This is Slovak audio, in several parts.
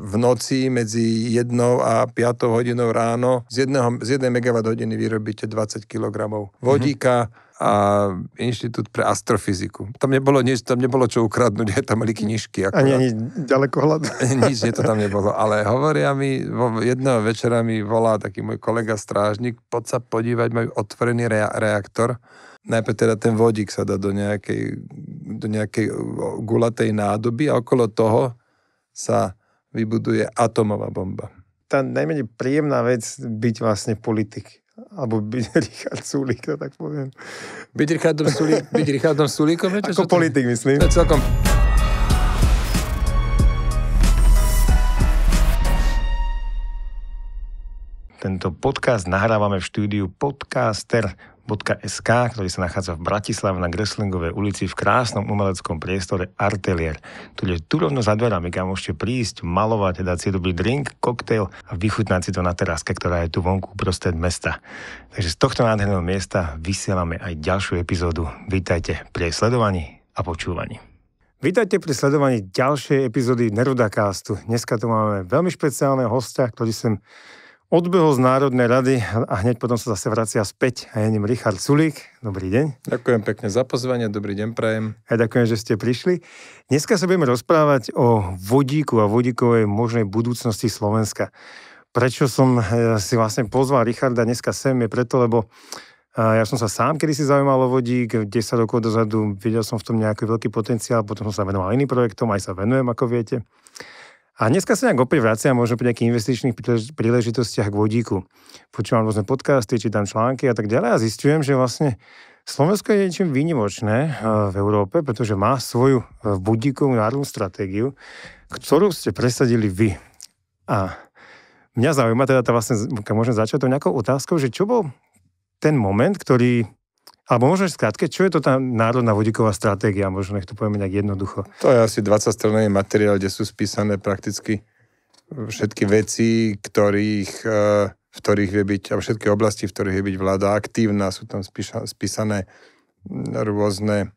v noci medzi 1 a 5 hodinou ráno z, jedného, z 1 MWh hodiny vyrobíte 20 kg mhm. vodíka mm-hmm. a Inštitút pre astrofyziku. Tam nebolo, nič, tam nebolo čo ukradnúť, tam mali knižky. Akurát. Ani, ani hľad. nič nie to tam nebolo, ale hovoria mi, jedného večera mi volá taký môj kolega strážnik, poď sa podívať, majú otvorený rea- reaktor najprv teda ten vodík sa dá do nejakej, do nejakej gulatej nádoby a okolo toho sa vybuduje atomová bomba. Tá najmenej príjemná vec byť vlastne politik. Alebo byť Richard Sulík, to tak poviem. Byť Richardom, Sulí, byť Richardom Sulíkom? Viete, Ako politik, to, myslím. To je celkom... Tento podcast nahrávame v štúdiu Podcaster www.artelier.sk, ktorý sa nachádza v Bratislave na Greslingovej ulici v krásnom umeleckom priestore Artelier, ktorý je tu rovno za dverami, kam môžete prísť, malovať, dať si dobrý drink, koktail a vychutnať si to na teraske, ktorá je tu vonku prostred mesta. Takže z tohto nádherného miesta vysielame aj ďalšiu epizódu. Vítajte pri sledovaní a počúvaní. Vítajte pri sledovaní ďalšej epizódy Nerudacastu. Dneska tu máme veľmi špeciálne hostia, ktorý sem odbehol z Národnej rady a hneď potom sa zase vracia späť. A je ním Richard Sulík. Dobrý deň. Ďakujem pekne za pozvanie, dobrý deň prajem. A ďakujem, že ste prišli. Dneska sa budeme rozprávať o vodíku a vodíkovej možnej budúcnosti Slovenska. Prečo som eh, si vlastne pozval Richarda dneska sem je preto, lebo eh, ja som sa sám kedy si zaujímal o vodík, 10 rokov dozadu videl som v tom nejaký veľký potenciál, potom som sa venoval iným projektom, aj sa venujem, ako viete. A dneska sa nejak opäť vraciam možno pri nejakých investičných príležitostiach k vodíku. Počúvam rôzne podcasty, čítam články a tak ďalej a zistujem, že vlastne Slovensko je niečím výnimočné eh, v Európe, pretože má svoju eh, vodíkovú národnú stratégiu, ktorú ste presadili vy. A mňa zaujíma teda tá vlastne, môžem začať to nejakou otázkou, že čo bol ten moment, ktorý alebo v skrátke, čo je to tá národná vodíková stratégia? Možno nech to povieme nejak jednoducho. To je asi 20-stranový materiál, kde sú spísané prakticky všetky veci, ktorých, e, v ktorých vie byť, a všetky oblasti, v ktorých je byť vláda aktívna, sú tam spíša, spísané rôzne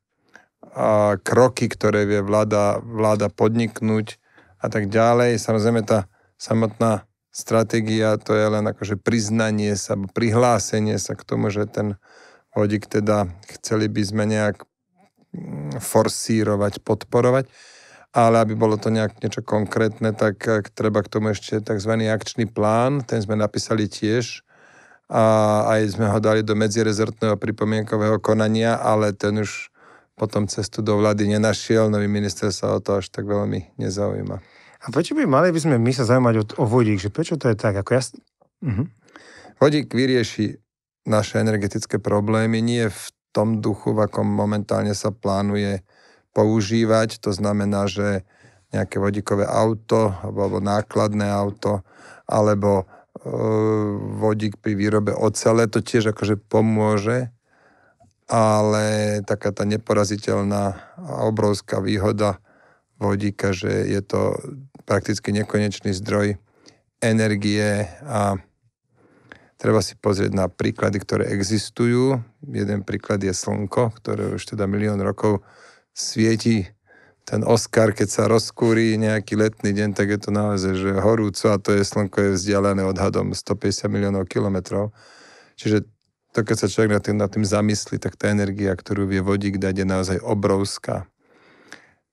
a kroky, ktoré vie vláda, vláda podniknúť a tak ďalej. Samozrejme tá samotná stratégia, to je len akože priznanie sa, prihlásenie sa k tomu, že ten, Odik teda chceli by sme nejak mm, forsírovať, podporovať, ale aby bolo to nejak niečo konkrétne, tak eh, treba k tomu ešte tzv. akčný plán, ten sme napísali tiež a aj sme ho dali do medzirezortného pripomienkového konania, ale ten už potom cestu do vlády nenašiel, nový minister sa o to až tak veľmi nezaujíma. A prečo by mali by sme my sa zaujímať o, o vodík, že prečo to je tak? Ako ja... uh-huh. Vodík vyrieši naše energetické problémy nie v tom duchu, v akom momentálne sa plánuje používať. To znamená, že nejaké vodíkové auto alebo nákladné auto alebo e, vodík pri výrobe ocele, to tiež akože pomôže, ale taká tá neporaziteľná a obrovská výhoda vodíka, že je to prakticky nekonečný zdroj energie a treba si pozrieť na príklady, ktoré existujú. Jeden príklad je Slnko, ktoré už teda milión rokov svieti ten Oscar, keď sa rozkúri nejaký letný deň, tak je to naozaj, že horúco a to je slnko je vzdialené odhadom 150 miliónov kilometrov. Čiže to, keď sa človek nad tým, nad tým zamyslí, tak tá energia, ktorú vie vodík dať, je naozaj obrovská.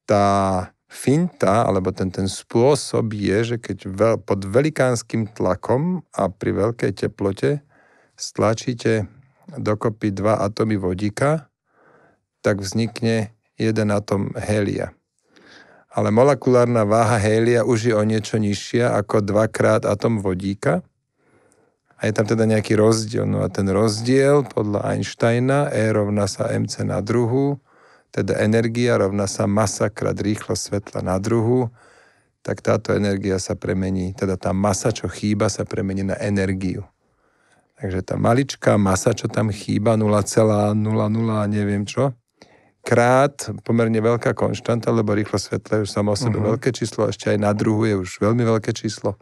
Tá finta, alebo ten, ten spôsob je, že keď veľ, pod velikánskym tlakom a pri veľkej teplote stlačíte dokopy dva atomy vodíka, tak vznikne jeden atom helia. Ale molekulárna váha helia už je o niečo nižšia ako dvakrát atom vodíka. A je tam teda nejaký rozdiel. No a ten rozdiel podľa Einsteina E rovná sa mc na druhu teda energia rovná sa masa krát rýchlosť svetla na druhu, tak táto energia sa premení, teda tá masa, čo chýba, sa premení na energiu. Takže tá maličká masa, čo tam chýba, 0,00 neviem čo, krát pomerne veľká konštanta, lebo rýchlo svetla je už samo o sebe uh-huh. veľké číslo, ešte aj na druhu je už veľmi veľké číslo.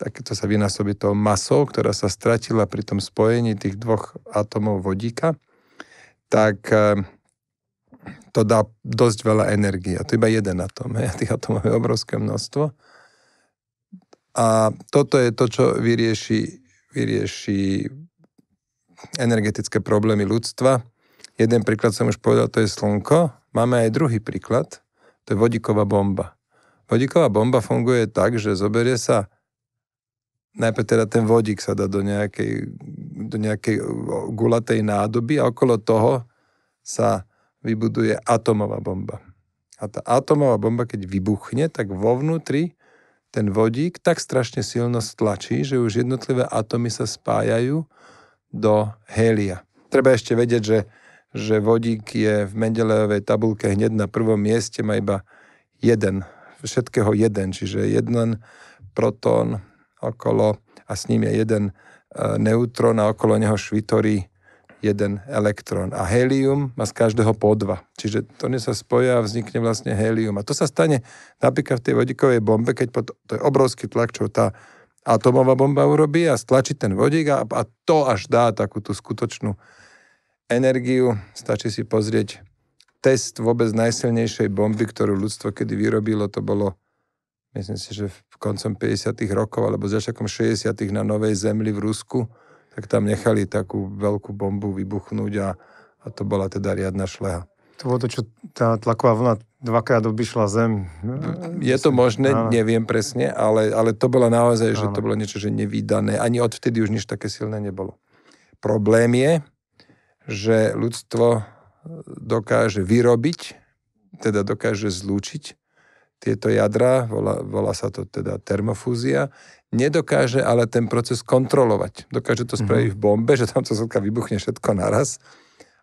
Tak to sa vynásobí tou masou, ktorá sa stratila pri tom spojení tých dvoch atomov vodíka, tak ehm, to dá dosť veľa energie. A to iba jeden atom. Hej. A tých atomov je obrovské množstvo. A toto je to, čo vyrieši, vyrieši energetické problémy ľudstva. Jeden príklad som už povedal, to je slnko. Máme aj druhý príklad, to je vodíková bomba. Vodíková bomba funguje tak, že zoberie sa najprv teda ten vodík sa dá do nejakej, do nejakej gulatej nádoby a okolo toho sa vybuduje atomová bomba. A tá atomová bomba, keď vybuchne, tak vo vnútri ten vodík tak strašne silno stlačí, že už jednotlivé atomy sa spájajú do hélia. Treba ešte vedieť, že, že vodík je v Mendelejovej tabulke hneď na prvom mieste, má iba jeden, všetkého jeden, čiže jeden protón okolo a s ním je jeden e, neutrón a okolo neho švitorí jeden elektrón a helium má z každého po dva. Čiže to nie sa spoja a vznikne vlastne helium. A to sa stane napríklad v tej vodíkovej bombe, keď pod, to je obrovský tlak, čo tá atomová bomba urobí a stlačí ten vodík a, a to až dá takú tú skutočnú energiu. Stačí si pozrieť test vôbec najsilnejšej bomby, ktorú ľudstvo kedy vyrobilo, to bolo myslím si, že v koncom 50. rokov alebo začiatkom 60. na Novej Zemli v Rusku tak tam nechali takú veľkú bombu vybuchnúť a, a to bola teda riadna šleha. To bolo to, čo tá tlaková vlna dvakrát obišla zem. Je to možné, ale... neviem presne, ale, ale to bolo naozaj, áno. že to bolo niečo, že nevydané. Ani odvtedy už nič také silné nebolo. Problém je, že ľudstvo dokáže vyrobiť, teda dokáže zlúčiť tieto jadra, volá, volá sa to teda termofúzia, nedokáže ale ten proces kontrolovať. Dokáže to spraviť mm-hmm. v bombe, že tam to slnka vybuchne všetko naraz,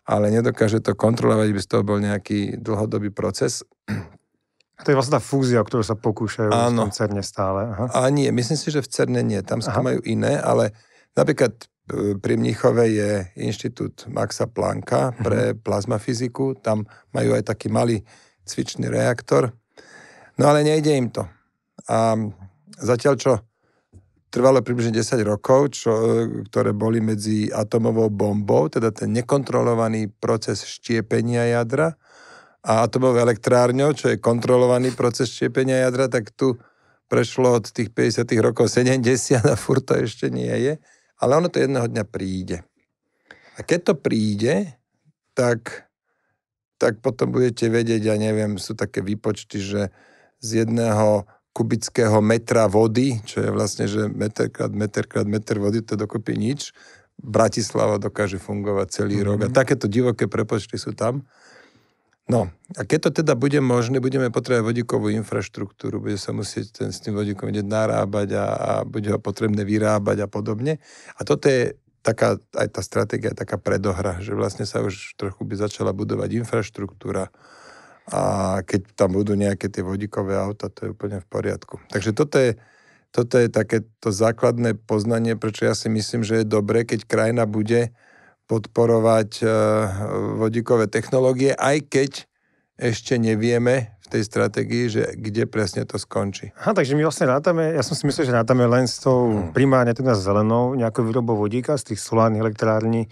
ale nedokáže to kontrolovať, by z toho bol nejaký dlhodobý proces. A to je vlastne tá fúzia, o ktorú sa pokúšajú Áno. v CERNE stále. Aha. A nie, myslím si, že v CERNE nie, tam skúmajú Aha. iné, ale napríklad e, pri Mnichove je inštitút Maxa Plancka pre mhm. plazmafyziku, tam majú aj taký malý cvičný reaktor, No ale nejde im to. A zatiaľ, čo trvalo približne 10 rokov, čo, e, ktoré boli medzi atomovou bombou, teda ten nekontrolovaný proces štiepenia jadra a atomovou elektrárňou, čo je kontrolovaný proces štiepenia jadra, tak tu prešlo od tých 50 rokov 70 a furt to ešte nie je. Ale ono to jedného dňa príde. A keď to príde, tak, tak potom budete vedieť, ja neviem, sú také výpočty, že z jedného kubického metra vody, čo je vlastne, že meter krát meter krát meter vody, to dokopy nič. Bratislava dokáže fungovať celý mm-hmm. rok a mhm. takéto divoké prepočty sú tam. No, a keď to teda bude možné, budeme potrebovať vodíkovú infraštruktúru, bude sa musieť ten, s tým vodíkom ideť narábať a, a bude ho potrebné vyrábať a podobne. A toto je taká, aj tá stratégia, taká predohra, že vlastne sa už trochu by začala budovať infraštruktúra, a keď tam budú nejaké tie vodíkové auta, to je úplne v poriadku. Takže toto je, toto je takéto základné poznanie, prečo ja si myslím, že je dobré, keď krajina bude podporovať eh, vodíkové technológie, aj keď ešte nevieme v tej stratégii, že kde presne to skončí. Aha, takže my vlastne rátame, ja som si myslel, že rátame len s tou hmm. primárne teda zelenou nejakou výrobou vodíka z tých solárnych elektrární,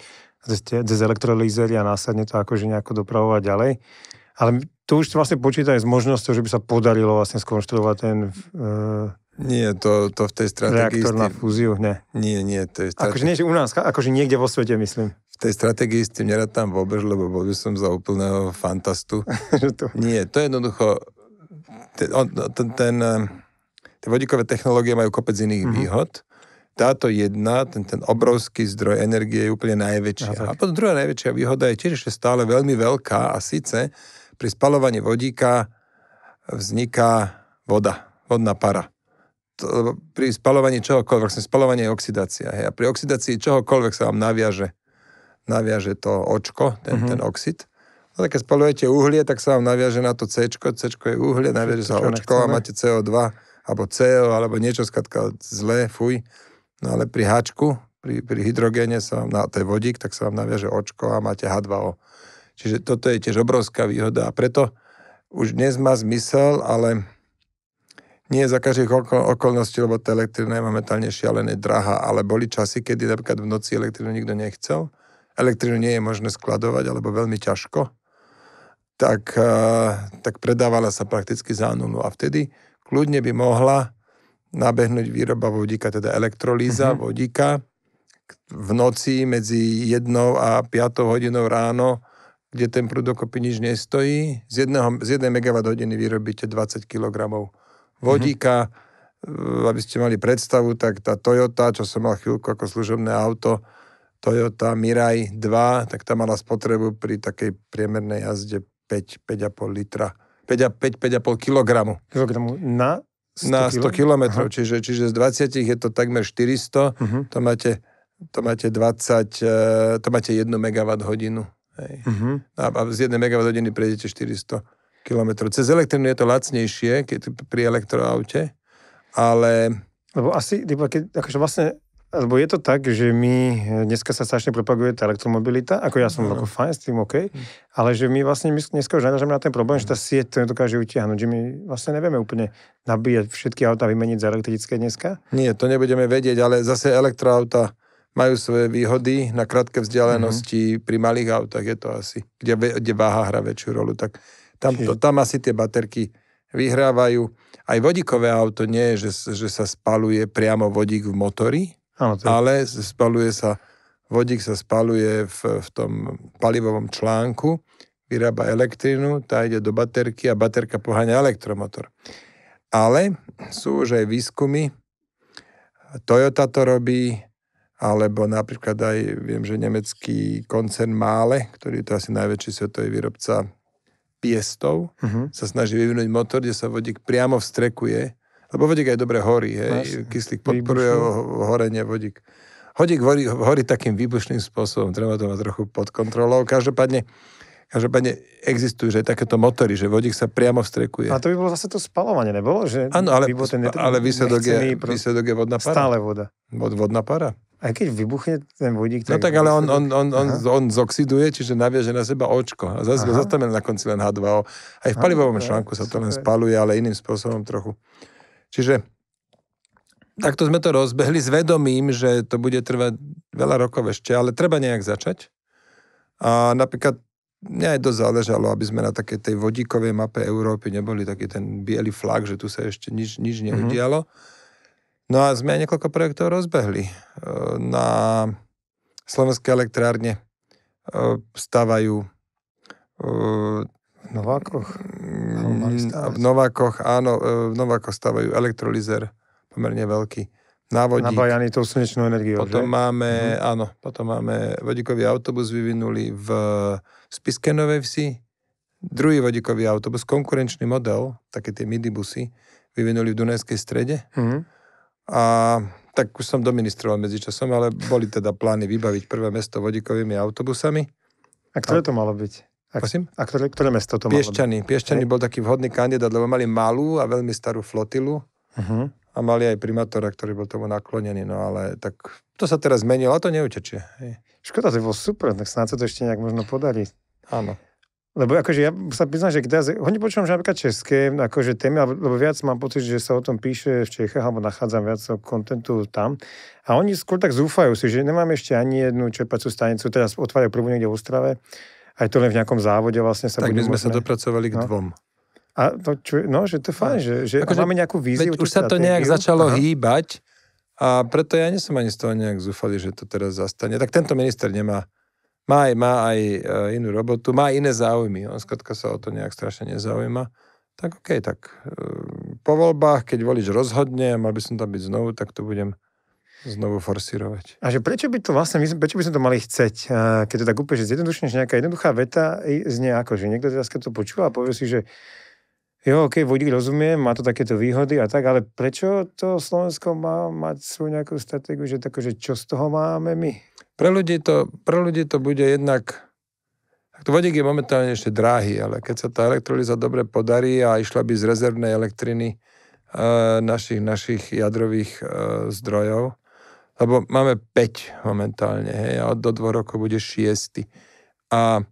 cez elektrolízery a následne to akože nejako dopravovať ďalej. Ale tu už vlastne počíta aj s možnosťou, že by sa podarilo vlastne skonštruovať ten... Uh, nie, to, to v tej strategii... Reaktor na fúziu, ne. Nie, nie, to je Akože nie, že u nás, akože niekde vo svete, myslím. V tej strategii s tým nerad tam vôbec, lebo bol by som za úplného fantastu. to... Nie, to je jednoducho... No, ten, ten, ten, eh, tie vodíkové technológie majú kopec iných mm-hmm. výhod. Táto jedna, ten, ten obrovský zdroj energie je úplne najväčšia. Ja, no a potom druhá najväčšia výhoda je tiež ešte stále veľmi veľká a síce, pri spalovaní vodíka vzniká voda, vodná para. To, pri spalovaní čohokoľvek, vlastne spalovanie je oxidácia. Hej. A pri oxidácii čohokoľvek sa vám naviaže, naviaže to očko, ten, mm-hmm. ten oxid. No tak keď spalujete uhlie, tak sa vám naviaže na to C, C je uhlie, naviaže sa očko nechceme. a máte CO2, alebo CO, alebo niečo skratka zlé, fuj. No ale pri háčku, pri, pri hydrogéne sa vám, na, to je vodík, tak sa vám naviaže očko a máte H2O. Čiže toto je tiež obrovská výhoda a preto už dnes má zmysel, ale nie za každých okolností, lebo tá elektrina je momentálne šialené drahá, ale boli časy, kedy napríklad v noci elektrinu nikto nechcel, elektrinu nie je možné skladovať, alebo veľmi ťažko, tak, eh, tak predávala sa prakticky za nulu. A vtedy kľudne by mohla nabehnúť výroba vodíka, teda elektrolíza mm-hmm. vodíka v noci medzi 1 a 5 hodinou ráno kde ten prúd dokopy nič nestojí. Z, jedného, z jednej hodiny vyrobíte 20 kg vodíka. Mm-hmm. Aby ste mali predstavu, tak tá Toyota, čo som mal chvíľku ako služobné auto, Toyota Mirai 2, tak tá mala spotrebu pri takej priemernej jazde 5, 5,5 litra. 5,5 kg. Kilogramu na 100 na 100 km, čiže, čiže z 20 je to takmer 400, uh-huh. Mhm. to máte to máte 20, eh, to máte 1 hodinu Hej. Uh-huh. A, a z 1 MWh prejdete 400 km. Cez elektrínu je to lacnejšie, keď pri elektroaute, ale... Lebo asi, keď, akože vlastne, lebo je to tak, že my, dneska sa strašne propaguje tá elektromobilita, ako ja som no. ako fajn s tým, OK, hm. ale že my vlastne my dneska už narážame na ten problém, že tá hm. sieť to nedokáže utiahnuť, že my vlastne nevieme úplne nabíjať všetky auta, vymeniť za elektrické dneska. Nie, to nebudeme vedieť, ale zase elektroauta majú svoje výhody na krátke vzdialenosti mm-hmm. pri malých autách je to asi, kde, kde váha hra väčšiu rolu, tak tam, to, tam asi tie baterky vyhrávajú. Aj vodíkové auto nie je, že, že sa spaluje priamo vodík v motori, ano, to je... ale spaluje sa, vodík sa spaluje v, v tom palivovom článku, vyrába elektrínu, tá ide do baterky a baterka poháňa elektromotor. Ale sú už aj výskumy, Toyota to robí, alebo napríklad aj, viem, že nemecký koncern Mále, ktorý je to asi najväčší svetový výrobca piestov, uh-huh. sa snaží vyvinúť motor, kde sa vodík priamo vstrekuje, lebo vodík aj dobre horí, hej, Jasne. kyslík podporuje Výbušný. horenie vodík. Hodík horí, horí takým výbušným spôsobom, treba to mať trochu pod kontrolou. Každopádne, každopádne existujú že aj takéto motory, že vodík sa priamo vstrekuje. A to by bolo zase to spalovanie, nebolo? Áno, ale, ten, ale výsledok, je, výsledok je vodná para. Stále voda. Vod, vodná para. Aj keď vybuchne ten vodík... No tak no tak, ale on, on, on, on, on zoxiduje, čiže naviaže na seba očko. A zase zastavíme na konci len H2O. Aj v palivovom Aha, článku sa to super. len spaluje, ale iným spôsobom trochu. Čiže takto sme to rozbehli s vedomím, že to bude trvať veľa rokov ešte, ale treba nejak začať. A napríklad mne aj dosť záležalo, aby sme na takej tej vodíkovej mape Európy neboli taký ten biely flak, že tu sa ešte nič, nič mhm. neudialo. Mm-hmm No a sme aj niekoľko projektov rozbehli. Na slovenské elektrárne stavajú v Novákoch? V Novákoch, áno, v Novákoch stavajú elektrolizer, pomerne veľký. Návodík. Nabájaný tou slnečnou energiou, Potom že? máme, mhm. áno, potom máme vodíkový autobus vyvinuli v Spiskenovej Vsi. Druhý vodíkový autobus, konkurenčný model, také tie midibusy, vyvinuli v Dunajskej strede. Mhm a tak už som doministroval medzičasom, ale boli teda plány vybaviť prvé mesto vodíkovými autobusami. A ktoré to malo byť? A, Prosím? a ktoré, ktoré mesto to malo Byť? Piešťany Hej. bol taký vhodný kandidát, lebo mali malú a veľmi starú flotilu. Uh-huh. A mali aj primátora, ktorý bol tomu naklonený. No ale tak to sa teraz zmenilo a to neutečie. Škoda, to bolo super, tak snáď sa to ešte nejak možno podarí. Áno. Lebo akože ja sa priznám, že kde, hodne počúvam, že napríklad české, akože témy, lebo viac mám pocit, že sa o tom píše v Čechách, alebo nachádzam viac kontentu tam. A oni skôr tak zúfajú si, že nemám ešte ani jednu čerpacú stanicu, teraz otvárajú prvú niekde v Ostrave, aj to len v nejakom závode vlastne sa Tak my sme možné... sa dopracovali k no. dvom. A to, čo, no, že to je fajn, no. že, že akože, máme nejakú víziu. Veď Už sa teda to nejak víziu? začalo Aha. hýbať a preto ja nie som ani z toho nejak zúfali, že to teraz zastane. Tak tento minister nemá má aj, má aj eh, inú robotu, má iné záujmy. On skladka sa o to nejak strašne nezaujíma. Tak okej, okay, tak eh, po voľbách, keď volič rozhodne mal by som tam byť znovu, tak to budem znovu forsírovať. A že prečo by to vlastne, prečo by sme to mali chceť? Eh, keď to tak úplne zjednodušne, že nejaká jednoduchá veta znie ako, že niekto teraz keď to počúva a povie si, že jo, okay, vodík rozumie, má to takéto výhody a tak, ale prečo to Slovensko má mať svoju nejakú stratégiu, že, tako, že čo z toho máme my? Pre ľudí to, pre ľudí to bude jednak... To vodík je momentálne ešte dráhy, ale keď sa tá elektrolyza dobre podarí a išla by z rezervnej elektriny e, našich, našich jadrových e, zdrojov, lebo máme 5 momentálne, hej, a do 2 rokov bude 6. A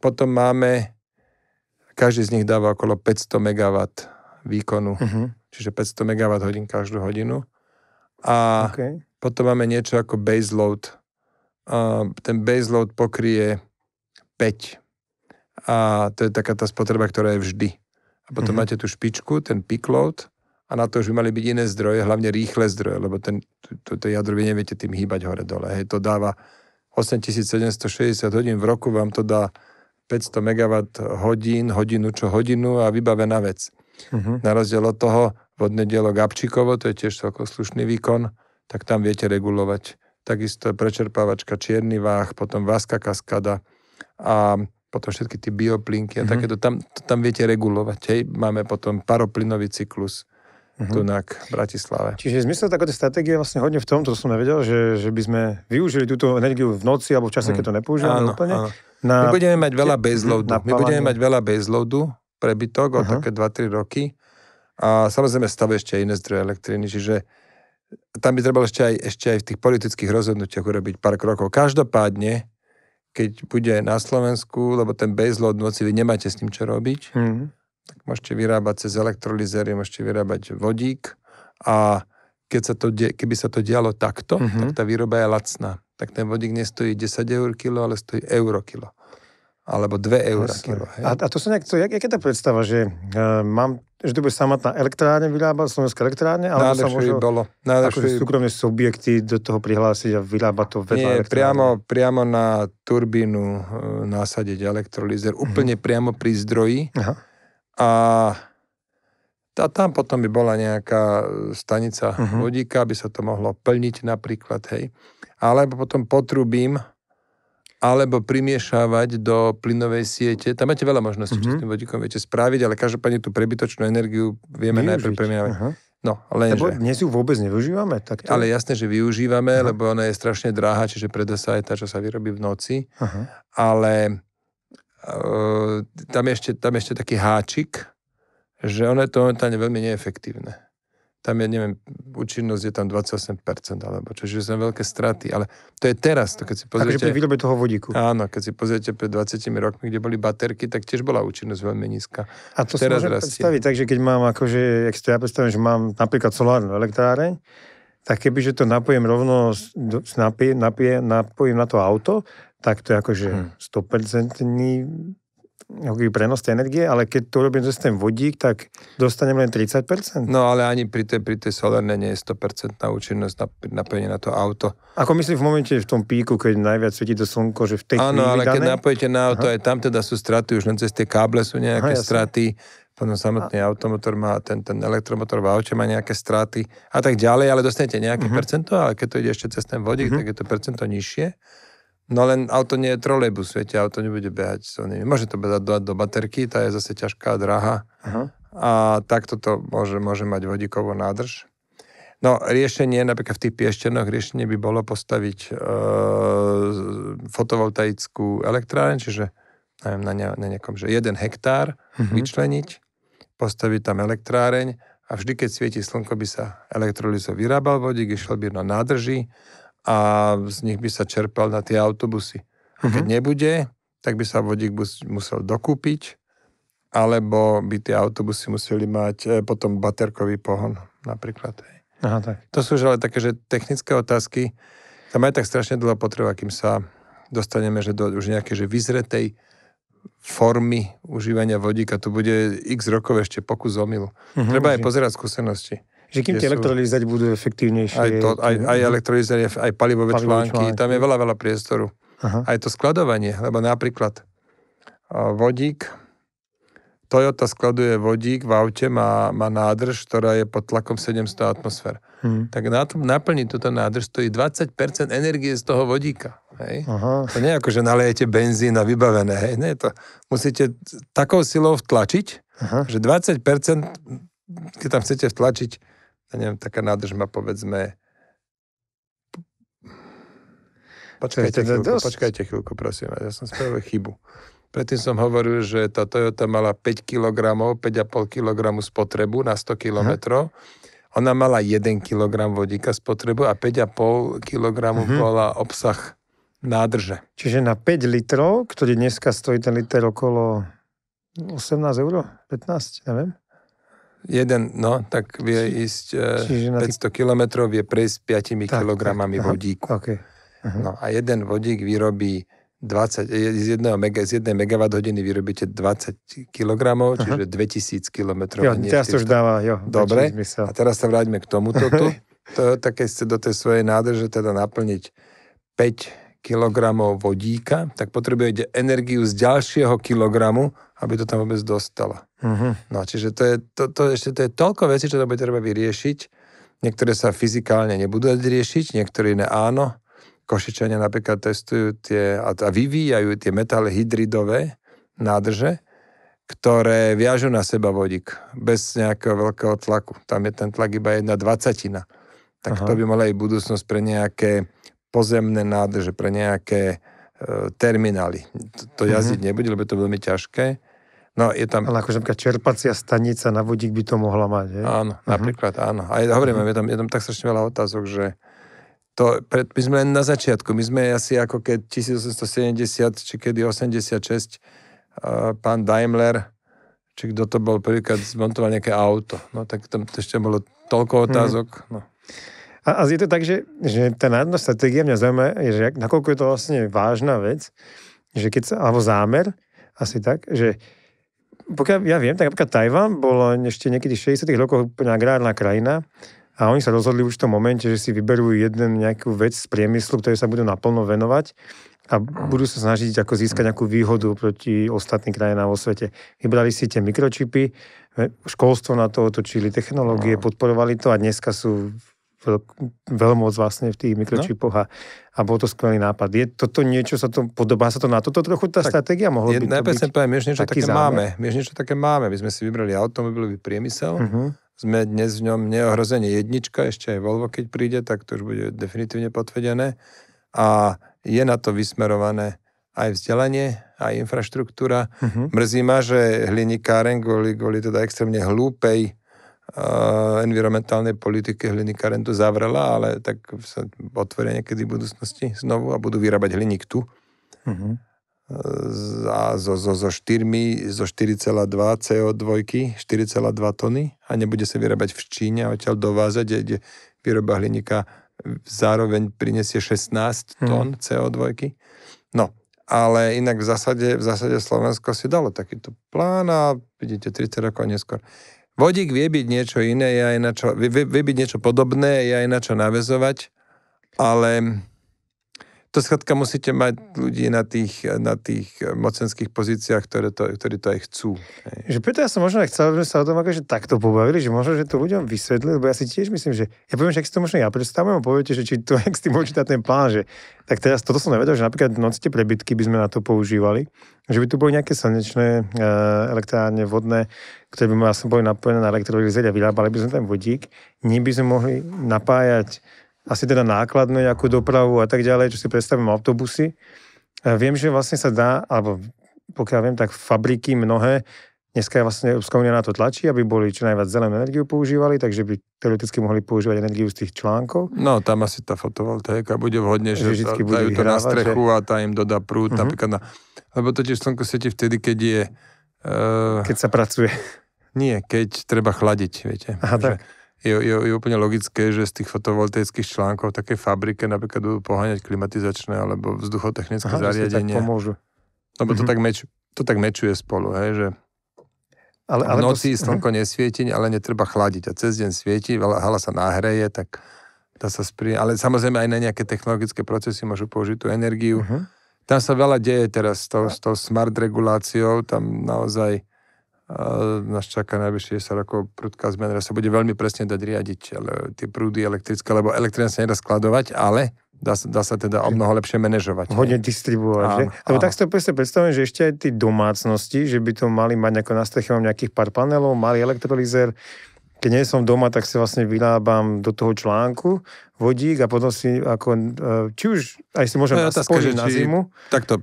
potom máme, každý z nich dáva okolo 500 MW výkonu, uh-huh. čiže 500 hodín každú hodinu. A okay. potom máme niečo ako load, ten ten baseload pokrie 5. A to je taká tá spotreba, ktorá je vždy. A potom mm-hmm. máte tú špičku, ten peak load a na to už by mali byť iné zdroje, hlavne rýchle zdroje, lebo ten, to, to, to jadro vy neviete tým hýbať hore-dole. Hej, to dáva 8760 hodín v roku, vám to dá 500 MW hodín, hodinu čo hodinu a vybavená vec. Uh-huh. Na rozdiel od toho vodné dielo Gabčíkovo, to je tiež celkom slušný výkon, tak tam viete regulovať takisto prečerpávačka čierny váh, potom váska kaskada a potom všetky tie bioplinky a mm-hmm. takéto, tam, tam viete regulovať. Hej? Máme potom paroplynový cyklus, mm-hmm. tu na Bratislave. Čiže zmysel takéto stratégie je vlastne hodne v tom, to som nevedel, že, že by sme využili túto energiu v noci alebo v čase, mm. keď mhm. to nepoužívame áno, úplne. Áno. Na... My budeme mať veľa baseloadu. My budeme mať veľa baseloadu, prebytok uh-huh. o také 2-3 roky. A samozrejme stave ešte iné zdroje elektriny, čiže tam by trebalo ešte aj, ešte aj v tých politických rozhodnutiach urobiť pár krokov. Každopádne, keď bude na Slovensku, lebo ten baseload noci, vy nemáte s ním čo robiť, mm. tak môžete vyrábať cez elektrolizery, môžete vyrábať vodík a keď sa to de- keby sa to dialo takto, mm-hmm. tak tá výroba je lacná. Tak ten vodík nestojí 10 eur kilo, ale stojí euro kilo alebo 2 eur kilo. Hej. A, a to sa nejak, to, jak, jak je tá predstava, že uh, mám, že to bude samotná elektrárne vyrábať, slovenská elektrárne, ale sa môžu bolo. Najlepšie... Akože súkromné subjekty do toho prihlásiť a vyrábať to vedľa Nie, elektrárne. priamo, priamo na turbínu uh, nasadiť elektrolyzer, úplne mm-hmm. priamo pri zdroji. Aha. A a tam potom by bola nejaká e, stanica uh-huh. vodíka, aby sa to mohlo plniť napríklad, hej. Alebo potom potrubím, alebo primiešavať do plynovej siete. Tam máte veľa možností, mm-hmm. čo s mhm. tým vodíkom viete spraviť, ale každopádne tú prebytočnú energiu vieme Využiť. najprv premiávať. No, lenže... Lebo dnes ju vôbec nevyužívame. Tak to... Ale jasné, že využívame, Aha. lebo ona je strašne drahá, čiže predá sa aj tá, čo sa vyrobí v noci. Aha. Ale uh, tam, je ešte, tam je ešte taký háčik, že ono je to momentálne veľmi neefektívne tam je, neviem, účinnosť je tam 28%, alebo čiže sú veľké straty, ale to je teraz, to keď si pozriete... Takže pri výrobe toho vodíku. Áno, keď si pozriete pred 20 rokmi, kde boli baterky, tak tiež bola účinnosť veľmi nízka. A to teraz si môžem rastie. predstaviť, takže keď mám akože, jak si to ja predstavím, že mám napríklad solárnu elektráreň, tak že to napojím rovno, napie, napie, napojím na to auto, tak to je akože 100% hm aký prenos tej energie, ale keď to robím cez ten vodík, tak dostanem len 30%. No ale ani pri tej, pri tej solárnej nie je 100% na účinnosť napojenie na to auto. Ako myslím v momente v tom píku, keď najviac svieti to slnko, že v tej Áno, ale danej... keď napojíte na auto, Aha. aj tam teda sú straty, už len cez tie káble sú nejaké Aha, straty, potom samotný a... automotor má, ten, ten elektromotor v aute má nejaké straty a tak ďalej, ale dostanete nejaké uh-huh. percento, ale keď to ide ešte cez ten vodík, uh-huh. tak je to percento nižšie. No len auto nie je trolejbus, viete, auto nebude behať s onými. Môže to behať do, do baterky, tá je zase ťažká, drahá. Uh-huh. A takto to môže, môže mať vodíkovú nádrž. No riešenie, napríklad v tých piešťanoch, riešenie by bolo postaviť e, fotovoltaickú elektráreň, čiže neviem, na, ne, na nejakom, že jeden hektár uh-huh. vyčleniť, postaviť tam elektráreň a vždy, keď svieti slnko, by sa elektrolizo vyrábal vodík, išiel by na nádrži a z nich by sa čerpal na tie autobusy. A keď mhm. nebude, tak by sa vodík musel dokúpiť, alebo by tie autobusy museli mať e, potom baterkový pohon napríklad. Aha, tak. To sú už ale také, že technické otázky. Tam aj tak strašne dlho potreba, kým sa dostaneme že do už nejakej že vyzretej formy užívania vodíka. To bude x rokov ešte pokus omilu. Uh-huh, mhm, Treba aj pozerať skúsenosti. Že kým tie elektrolizať budú efektívnejšie. Aj, to, aj, aj elektrolizať, aj palivové, palivové články, články, tam je veľa, veľa priestoru. Aha. Aj to skladovanie, lebo napríklad vodík, Toyota skladuje vodík v aute, má, má nádrž, ktorá je pod tlakom 700 atmosfér. Hmm. Tak na tom, naplniť túto nádrž stojí 20% energie z toho vodíka. Hej? Aha. To nie je ako, že nalejete benzín a vybavené. Hej? Nie, to musíte takou silou vtlačiť, Aha. že 20%, keď tam chcete vtlačiť ja neviem, taká nádrž má povedzme Počkajte chvíľku, dosť. počkajte chvíľku, prosím. Ja som spravil chybu. Predtým som hovoril, že tá Toyota mala 5 kg, 5,5 kg spotrebu na 100 km. Aha. Ona mala 1 kg vodíka spotrebu a 5,5 kg mhm. bola obsah nádrže. Čiže na 5 litrov, ktorý dneska stojí ten liter okolo 18 eur, 15, neviem. Jeden, no, tak vie ísť e, Čiže 500 tý... kilometrov, vie prejsť 5 kilogramami tak, vodíku. Okay. No a jeden vodík vyrobí 20, e, z, jedného mega, z jednej megawatt hodiny vyrobíte 20 kg, čiže 2000 km. Jo, teraz to už dáva, jo. Dobre, a teraz sa vráťme k tomuto. To, to, tak keď ste do tej svojej nádrže teda naplniť 5 kg vodíka, tak potrebujete energiu z ďalšieho kilogramu, aby to tam vôbec dostala. Mm-hmm. No, čiže to je, to, to, ešte, to je toľko vecí, čo to bude treba vyriešiť. Niektoré sa fyzikálne nebudú dať riešiť, niektoré iné áno. Košičania napríklad testujú tie, a, a vyvíjajú tie hydridové nádrže, ktoré viažu na seba vodík bez nejakého veľkého tlaku. Tam je ten tlak iba jedna dvacatina. Tak Aha. to by mala aj budúcnosť pre nejaké pozemné nádrže, pre nejaké e, terminály. To, to mhm. jazdiť mm-hmm. nebude, lebo to veľmi ťažké No, je tam... Ale akože napríklad čerpacia stanica na vodík by to mohla mať, je? Áno, uh-huh. napríklad, áno. A ja hovorím, uh-huh. Mhm. je tam, je tam tak strašne veľa otázok, že to, pred, my sme len na začiatku, my sme asi ako keď 1870, či kedy 86, uh, pán Daimler, či kto to bol prvýkrát, zmontoval nejaké auto. No tak tam ešte bolo toľko mhm. otázok. Uh-huh. No. A, a je to tak, že, že tá národná stratégia mňa zaujíma, je, že nakoľko je to vlastne vážna vec, že keď sa, alebo zámer, asi tak, že pokiaľ ja viem, tak napríklad Tajván bol ešte niekedy v 60 rokoch úplne agrárna krajina a oni sa rozhodli už v tom momente, že si vyberú jeden nejakú vec z priemyslu, ktoré sa budú naplno venovať a budú sa snažiť ako získať nejakú výhodu proti ostatným krajinám vo svete. Vybrali si tie mikročipy, školstvo na to otočili, technológie, no. podporovali to a dneska sú veľmoc vlastne v tých no. mikročipoch no. a, a bol to skvelý nápad. Je toto niečo, sa to, podobá sa to na toto trochu tá tak, stratégia? mohla je, najprv sem my už niečo také zámer. máme. My už niečo také máme. My sme si vybrali automobilový priemysel. Uh-huh. Sme dnes v ňom neohrozenie jednička, ešte aj Volvo, keď príde, tak to už bude definitívne potvrdené. A je na to vysmerované aj vzdelanie, aj infraštruktúra. Uh-huh. Mrzí ma, že hliníkáren kvôli, kvôli teda extrémne hlúpej Eh, environmentálnej politike rentu zavrela, ale tak sa otvoria niekedy v budúcnosti znovu a budú vyrábať hliník tu. Uh-huh. A zo, zo, zo 4, zo 4,2 CO2, 4,2 tony a nebude sa vyrábať v Číne a odtiaľ dovázať, kde, výroba hliníka zároveň prinesie 16 mhm. tón mm-hmm. CO2. No, ale inak v zásade, v zásade Slovensko si dalo takýto plán a vidíte 30 rokov neskôr. Vodík vie byť niečo iné, je aj na čo, vie, vie byť niečo podobné, je aj na čo navezovať, ale to skladka musíte mať ľudí na tých, na tých e, mocenských pozíciách, ktoré to, ktorí to aj chcú. Že preto ja som možno aj chcel, aby sme sa o tom akože takto pobavili, že možno, že to ľuďom vysvetlili, lebo ja si tiež myslím, že ja poviem, že ak si to možno ja predstavujem a poviete, že či to, ak s tým určitá ten plán, že tak teraz toto som nevedel, že napríklad noc tie prebytky by sme na to používali, že by tu boli nejaké slnečné e, elektrárne vodné, ktoré by vlastne boli napojené na elektrolizér a vyrábali by sme ten vodík, nie by sme mohli napájať asi teda nákladnú nejakú dopravu a tak ďalej, čo si predstavím autobusy. Viem, že vlastne sa dá, alebo pokiaľ viem, tak fabriky mnohé, dneska vlastne Európska únia na to tlačí, aby boli čo najviac zelenú energiu používali, takže by teoreticky mohli používať energiu z tých článkov. No, tam asi tá fotovoltaika bude vhodne, že, že dajú bude to na strechu že... a tá im dodá prúd, uh-huh. napríklad na... Lebo totiž slnko svieti vtedy, keď je... Uh... Keď sa pracuje. Nie, keď treba chladiť, viete. Aha, že... tak je, je, je úplne logické, že z tých fotovoltaických článkov v takej fabrike napríklad budú poháňať klimatizačné alebo vzduchotechnické Aha, zariadenie. Tak pomôžu. No, bo to, mm-hmm. tak meč, to tak mečuje spolu, hej, že ale, ale v noci to... slnko mm-hmm. nesvieti, ale netreba chladiť. A cez deň svieti, hala sa nahreje, tak dá sa spri... Ale samozrejme aj na nejaké technologické procesy môžu použiť tú energiu. Mm-hmm. Tam sa veľa deje teraz s tou, s tou smart reguláciou, tam naozaj nás čaká najbližšie 10 rokov prudká zmena, sa bude veľmi presne dať riadiť ale tie prúdy elektrické, lebo elektrina sa nedá skladovať, ale dá, sa, dá sa teda o mnoho lepšie manažovať. Hodne ne? distribuovať, áno, že? Lebo áno. tak si to presne predstavujem, že ešte aj tí domácnosti, že by to mali mať ako na streche, mám nejakých pár panelov, malý elektrolizer, keď nie som doma, tak si vlastne vyrábam do toho článku vodík a potom si ako, e, či už aj si môžem no, spožiť na zimu. Takto,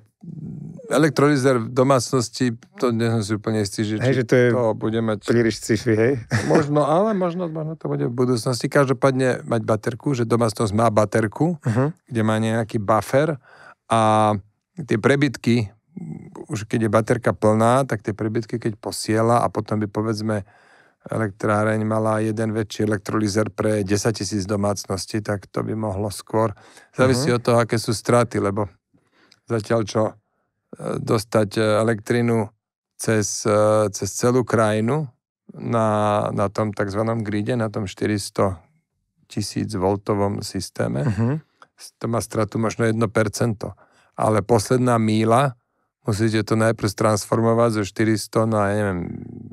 elektrolizer v domácnosti, to nie som si úplne istý, že, hej, že to, je to bude mať... Príliš sci hej? Možno, ale možno, možno to bude v budúcnosti. Každopádne mať baterku, že domácnosť má baterku, uh-huh. kde má nejaký buffer a tie prebytky, už keď je baterka plná, tak tie prebytky, keď posiela a potom by povedzme elektráreň mala jeden väčší elektrolyzer pre 10 tisíc domácností, tak to by mohlo skôr. Závisí uh-huh. od toho, aké sú straty, lebo zatiaľ čo e, dostať e, elektrinu cez, e, cez celú krajinu na, na tom tzv. gride, na tom 400 tisíc voltovom systéme, uh-huh. to má stratu možno 1%. Ale posledná míla musíte to najprv transformovať zo 400 na, ja neviem,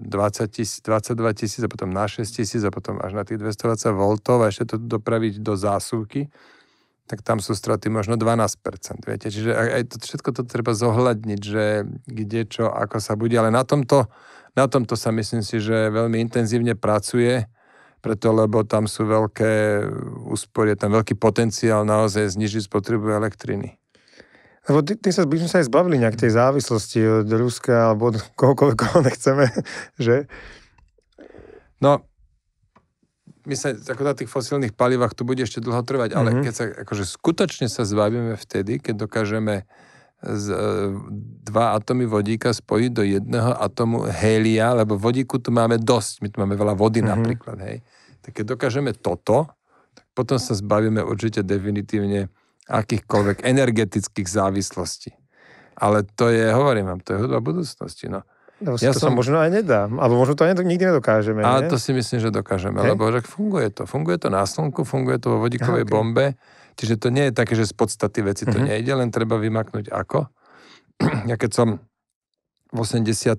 20 000, 22 tisíc a potom na 6 tisíc a potom až na tých 220 V a ešte to dopraviť do zásuvky, tak tam sú straty možno 12%. Viete? Čiže aj to, všetko to treba zohľadniť, že kde čo, ako sa bude. Ale na tomto, na tomto sa myslím si, že veľmi intenzívne pracuje, preto lebo tam sú veľké úspory, tam veľký potenciál naozaj znižiť spotrebu elektriny. Lebo ty, ty sa, by sme sa aj zbavili nejak tej závislosti od Ruska alebo od kohokoľvek, koho nechceme, že? No, my sa ako na tých fosílnych palivách to bude ešte dlho trvať, ale mm-hmm. keď sa akože skutočne sa zbavíme vtedy, keď dokážeme z, e, dva atomy vodíka spojiť do jedného atomu helia, lebo vodíku tu máme dosť, my tu máme veľa vody mm-hmm. napríklad, hej. Tak keď dokážeme toto, tak potom sa zbavíme určite definitívne akýchkoľvek energetických závislostí. Ale to je, hovorím vám, to je hudba budúcnosti. No. No, ja to som... sa možno aj nedá. Alebo možno to ani nikdy nedokážeme. A ne? to si myslím, že dokážeme. Hey? Lebo že funguje to. Funguje to na slnku, funguje to vo vodíkovej okay. bombe. Čiže to nie je také, že z podstaty veci to mm-hmm. nejde, len treba vymaknúť ako. ja keď som v 87.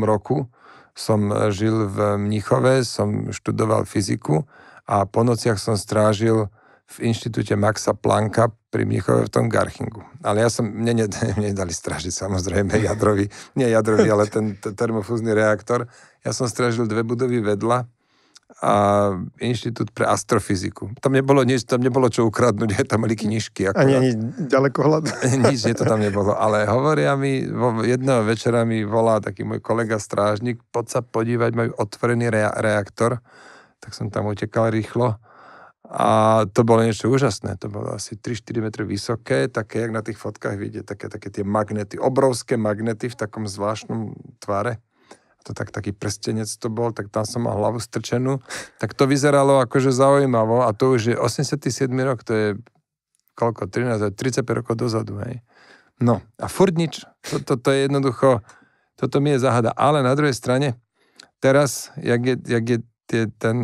roku som e, žil v Mnichove, som študoval fyziku a po nociach som strážil v inštitúte Maxa Planka pri Mnichove v tom Garchingu. Ale ja som, mne, mne dali stražiť samozrejme jadrový, nie jadrový, ale ten termofúzny reaktor. Ja som strážil dve budovy vedľa a Inštitút pre astrofyziku. Tam nebolo nič, tam nebolo čo ukradnúť, tam mali knižky. Akurát. Ani, ani hľad. nič, nie to tam nebolo. Ale hovoria mi, jedného večera mi volá taký môj kolega strážnik, poď sa podívať, majú otvorený rea- reaktor. Tak som tam utekal rýchlo a to bolo niečo úžasné. To bolo asi 3-4 metre vysoké, také, jak na tých fotkách vidie, také, také tie magnety, obrovské magnety v takom zvláštnom tvare. A to tak, taký prstenec to bol, tak tam som mal hlavu strčenú. Tak to vyzeralo akože zaujímavo a to už je 87 rok, to je koľko, 13, 35 rokov dozadu, hej. No a furt nič. Toto to, je jednoducho, toto mi je zahada. Ale na druhej strane, teraz, jak je, jak je tie, ten,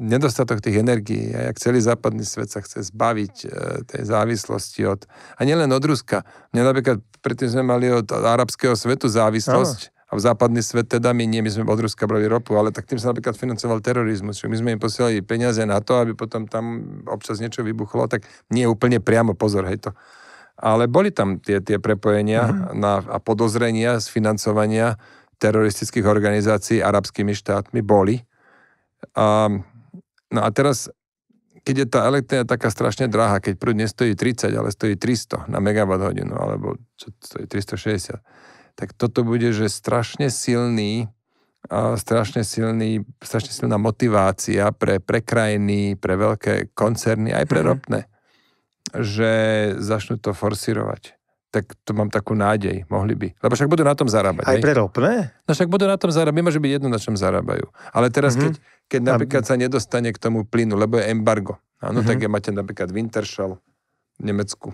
nedostatok tých energií a jak celý západný svet sa chce zbaviť e, tej závislosti od, a nielen od Ruska. Mne napríklad predtým sme mali od arabského svetu závislosť. Aha. A v západný svet teda my nie, my sme od Ruska brali ropu, ale tak tým sa napríklad financoval terorizmus. my sme im posielali peniaze na to, aby potom tam občas niečo vybuchlo, tak nie úplne priamo, pozor, hej to. Ale boli tam tie, tie prepojenia mm-hmm. na, a podozrenia z financovania teroristických organizácií arabskými štátmi, boli. A No a teraz, keď je tá elektrina taká strašne drahá, keď prúd nestojí 30, ale stojí 300 na megawatt hodinu, alebo čo stojí 360, tak toto bude, že strašne silný a strašne, silný, strašne silná motivácia pre, pre krajiny, pre veľké koncerny, aj pre mhm. ropné, mm-hmm. že začnú to forsírovať tak to mám takú nádej, mohli by. Lebo však budú na tom zarábať. Aj pre ropné? No však budú na tom zarábať, vieme, že by jedno na čom zarábajú. Ale teraz, mm-hmm. keď, keď napríklad sa nedostane k tomu plynu, lebo je embargo, áno, mm-hmm. tak je máte napríklad Wintershall v Nemecku.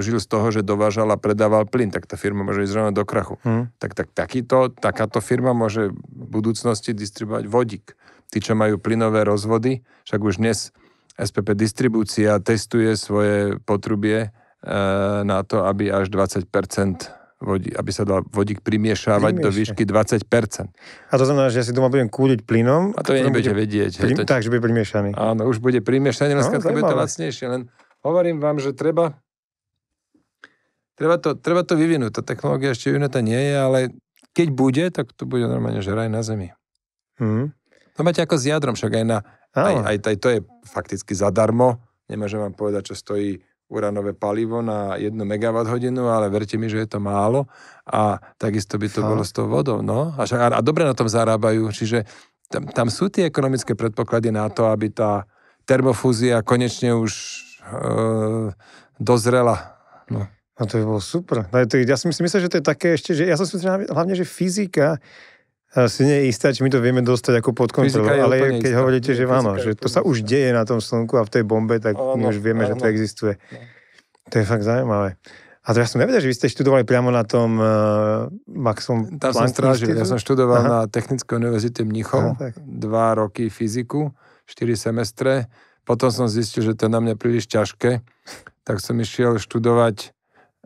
Žil z toho, že dovážal a predával plyn, tak tá firma môže ísť zrovna do krachu. Mm. Tak, tak takýto, takáto firma môže v budúcnosti distribuovať vodík. Tí, čo majú plynové rozvody, však už dnes SPP distribúcia testuje svoje potrubie Eh, na to, aby až 20 vodí, aby sa dal vodík primiešávať Primiešne. do výšky 20%. A to znamená, že ja si doma budem kúriť plynom. A to ja nebudete bude, vedieť. Prim, to... Tak, že bude primiešaný. Áno, už bude primiešaný, no, to bude to lacnejšie. Len hovorím vám, že treba, treba, to, treba to vyvinúť. Tá technológia ešte vyvinutá nie je, ale keď bude, tak to bude normálne že raj na zemi. Mm. To máte ako s jadrom, však aj, na, aj, aj, aj to je fakticky zadarmo. Nemôžem vám povedať, čo stojí uranové palivo na 1 MWh, ale verte mi, že je to málo a takisto by to Fakt. bolo s tou vodou. No? A, a, a dobre na tom zarábajú, čiže tam, tam sú tie ekonomické predpoklady na to, aby tá termofúzia konečne už e, dozrela. No. no to by bolo super. No, ja si myslím, že to je také ešte, že ja som si myslel hlavne, že fyzika si nie je istá, či my to vieme dostať ako pod kontrolu. Ale keď istá. hovoríte, že áno, že to sa už deje na tom slnku a v tej bombe, tak my už vieme, že to existuje. No. To je fakt zaujímavé. A to ja som nevedel, že vy ste študovali priamo na tom uh, eh, Maxom Tam som strážil. Ja som študoval Aha. na Technickej univerzite Mnichov Aha, dva roky fyziku, štyri semestre. Potom som zistil, že to je na mňa príliš ťažké, tak som išiel študovať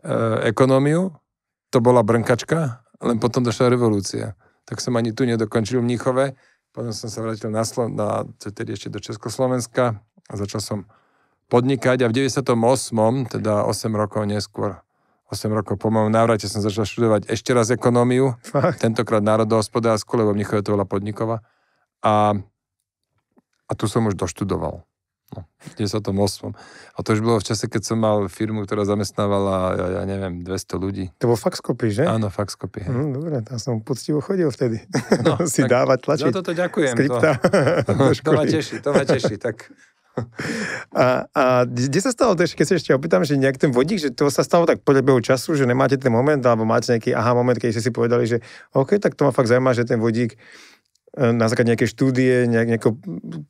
uh, ekonómiu. To bola brnkačka, len potom došla revolúcia tak som ani tu nedokončil v Mníchove. Potom som sa vrátil na, Slo- na tedy ešte do Československa a začal som podnikať a v 98. teda 8 rokov neskôr 8 rokov po mojom návrate som začal študovať ešte raz ekonómiu, Fakt? tentokrát národohospodárskú, lebo v Mníchove to bola podniková. A, a tu som už doštudoval. No, v 8. A to už bolo v čase, keď som mal firmu, ktorá zamestnávala, ja, ja neviem, 200 ľudí. To bol faxkopy, že? Áno, faxkopy. Mm, dobre, tam som poctivo chodil vtedy. No, si tak, dávať tlačiť. No toto ďakujem. Skripta. To, to ma teší, to ma teší. Tak a, a kde sa stalo, to, keď sa ešte opýtam, že nejak ten vodík, že to sa stalo tak po priebehu času, že nemáte ten moment, alebo máte nejaký aha moment, keď ste si povedali, že OK, tak to ma fakt zaujíma, že ten vodík E, na základe nejakej štúdie, nejakého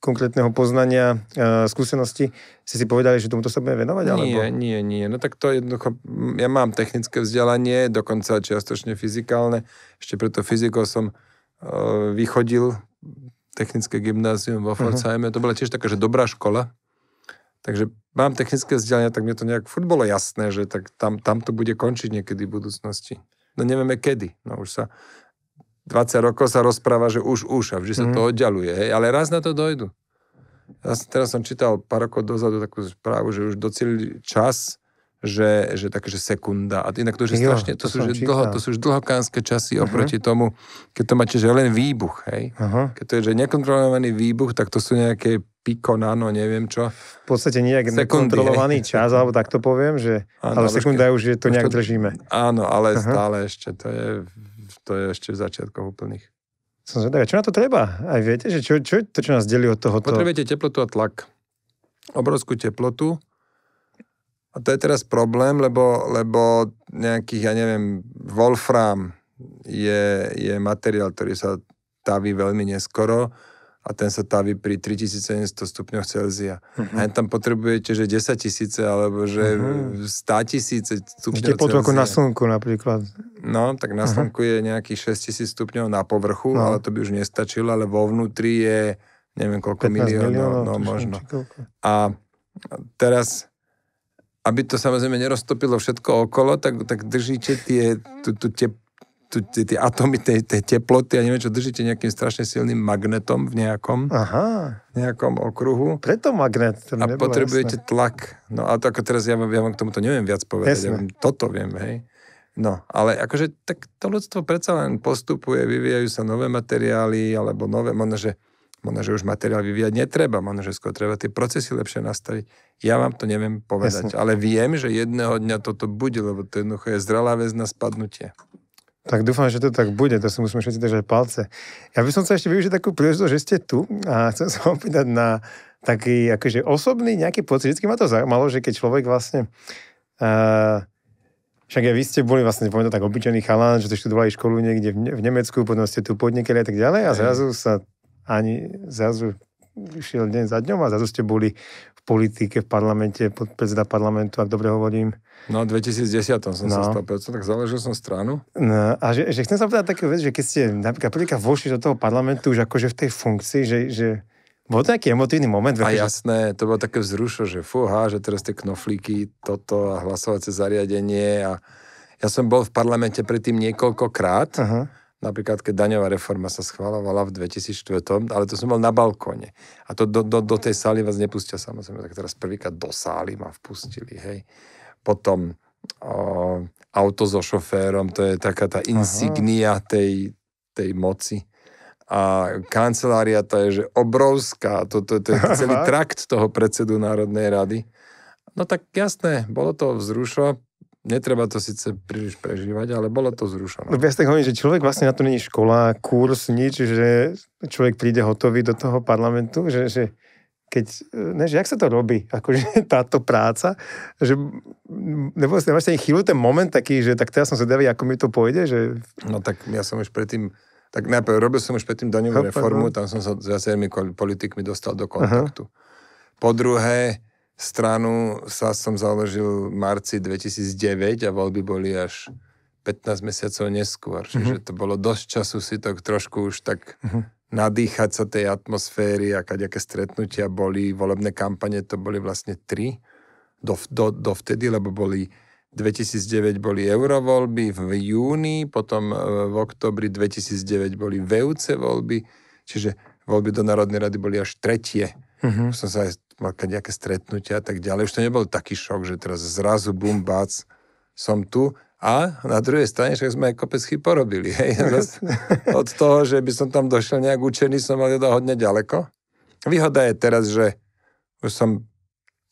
konkrétneho poznania, e, skúsenosti, ste si povedali, že tomuto sa budeme venovať? Alebo... Nie, nie, No tak to jednoducho, ja mám technické vzdelanie, dokonca čiastočne fyzikálne. Ešte preto fyzikou som e, vychodil technické gymnázium vo Forzheime. Mhm. Uh-huh. To bola tiež taká, že dobrá škola. Takže mám technické vzdelanie, tak mne to nejak furt bolo jasné, že tak tam, tam to bude končiť niekedy v budúcnosti. No nevieme kedy. No už sa 20 rokov sa rozpráva, že už, už a vždy sa mm. to mhm. oddialuje, hej, ale raz na to dojdu. Ja som, teraz som čítal pár rokov dozadu takú správu, že už docelili čas, že, že také, že sekunda. A inak to už je jo, strašne, to, to, sú, že dlho, to sú už dlhokánske časy uh-huh. oproti tomu, keď to máte, že len výbuch, hej. Uh-huh. Keď to je, že nekontrolovaný výbuch, tak to sú nejaké piko, nano, neviem čo. V podstate nejak Sekundy, nekontrolovaný hej. čas, alebo tak to poviem, že Ano, ale sekunda už je to nejak to, držíme. Áno, ale uh-huh. stále ešte to je to je ešte začiatkoch úplných. Som zvedavý, čo na to treba? Aj viete, že čo, čo je to, čo nás delí od toho? Potrebujete teplotu a tlak. Obrovskú teplotu. A to je teraz problém, lebo, lebo nejakých, ja neviem, Wolfram je, je materiál, ktorý sa taví veľmi neskoro a ten sa távi pri 3700 stupňoch Celzia. Uh-huh. A tam potrebujete, že 10 tisíce alebo že uh-huh. Mhm. 100 tisíce stupňov potom ako na slnku napríklad. No, tak na uh-huh. slnku je nejakých 6 tisíc stupňov na povrchu, no. ale to by už nestačilo, ale vo vnútri je neviem koľko miliónov, no, no možno. A teraz aby to samozrejme neroztopilo všetko okolo, tak, tak držíte tie, tú, tú tep, tie, tie atómy tej, tej teploty, a neviem čo, držíte nejakým strašne silným magnetom v nejakom, Aha. nejakom okruhu. Preto magnet. A potrebujete jasné. tlak. No a to ako teraz ja, ja vám k tomuto neviem viac povedať. Jasné. Ja vám, toto viem, hej. No, ale akože tak to ľudstvo predsa len postupuje, vyvíjajú sa nové materiály, alebo nové, možno, že, možno, že už materiál vyvíjať netreba, možno, že skôr treba tie procesy lepšie nastaviť. Ja vám to neviem povedať, Jasne. ale viem, že jedného dňa toto bude, lebo to jednoducho je zdralá vec na spadnutie. Tak dúfam, že to tak bude, to si musíme všetci držať palce. Ja by som sa ešte využiť takú príležitosť, že ste tu a chcem sa opýtať na taký akože osobný nejaký pocit. Vždycky ma to zaujímalo, že keď človek vlastne... Uh, však aj vy ste boli vlastne, poviem to tak, obyčajný chalán, že ste študovali školu niekde v Nemecku, potom ste tu podnikali a tak ďalej a zrazu sa ani zrazu išiel deň za dňom a zrazu ste boli politike v parlamente, predseda parlamentu, ak dobre hovorím. No, 2010 som no. sa stal predsedom, tak založil som stranu. No, a že, že chcem sa povedať takú vec, že keď ste napríklad prvýkrát vošli do toho parlamentu už akože v tej funkcii, že, že bol to nejaký emotívny moment? A akože- jasné, to bolo také vzrušo, že fúha, že teraz tie knoflíky, toto a hlasovacie zariadenie a ja som bol v parlamente predtým niekoľkokrát. Uh-huh Napríklad, keď daňová reforma sa schválovala v 2004, ale to som bol na balkóne. A to do, do, do tej sály vás nepustia samozrejme. Tak teraz prvýkrát do sály ma vpustili, hej. Potom o, auto so šoférom, to je taká tá insignia tej, tej moci. A kancelária to je, že obrovská, to, to, to je celý trakt toho predsedu Národnej rady. No tak jasné, bolo to vzrušo, Netreba to síce príliš prežívať, ale bolo to zrušené. No, ja tak hovorím, že človek vlastne na to není škola, kurz, nič, že človek príde hotový do toho parlamentu, že, že keď, eh, ne, že jak sa to robí, akože táto práca, že nebo nemáš ani chvíľu ten moment taký, že tak teraz som zvedavý, ako mi to pôjde, že... No tak ja som už predtým, tak najprv robil som už predtým daňovú reformu, no. tam som sa s viacerými politikmi dostal do kontaktu. Aha. Po druhé, Stranu sa som založil v marci 2009 a voľby boli až 15 mesiacov neskôr. Čiže mhm. to bolo dosť času si to trošku už tak mm-hmm. nadýchať sa tej atmosféry a nejaké stretnutia boli. Volebné kampane to boli vlastne tri do, do, dovtedy, lebo boli 2009 boli eurovoľby v júni, potom e, v oktobri 2009 boli VUC voľby, čiže voľby do Národnej rady boli až tretie Mm-hmm. Som sa aj mal nejaké stretnutia a tak ďalej. Už to nebol taký šok, že teraz zrazu bum, bác, som tu. A na druhej strane však sme aj kopec chyb porobili. Hej. Zas, od toho, že by som tam došiel nejak učený, som mal teda hodne ďaleko. Výhoda je teraz, že už som